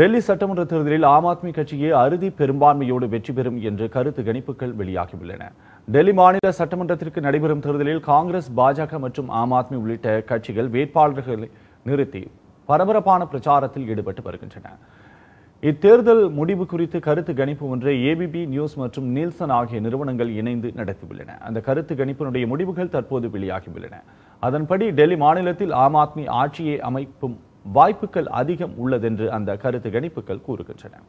டெல்லி சட்டமன்ற தேர்தலில் ஆம் ஆத்மி கட்சியே அறுதி பெரும்பான்மையோடு வெற்றி பெறும் என்று கருத்து கணிப்புகள் வெளியாகியுள்ளன டெல்லி மாநில சட்டமன்றத்திற்கு நடைபெறும் தேர்தலில் காங்கிரஸ் பாஜக மற்றும் ஆம் ஆத்மி உள்ளிட்ட கட்சிகள் வேட்பாளர்களை நிறுத்தி பரபரப்பான பிரச்சாரத்தில் ஈடுபட்டு வருகின்றன இத்தேர்தல் முடிவு குறித்து கருத்து கணிப்பு ஒன்றை ஏபிபி நியூஸ் மற்றும் நீல்சன் ஆகிய நிறுவனங்கள் இணைந்து நடத்தியுள்ளன அந்த கருத்து கணிப்பினுடைய முடிவுகள் தற்போது வெளியாகியுள்ளன அதன்படி டெல்லி மாநிலத்தில் ஆம் ஆத்மி ஆட்சியை அமைப்பும் வாய்ப்புகள் அதிகம் உள்ளதென்று அந்த கருத்து கணிப்புகள் கூறுகின்றன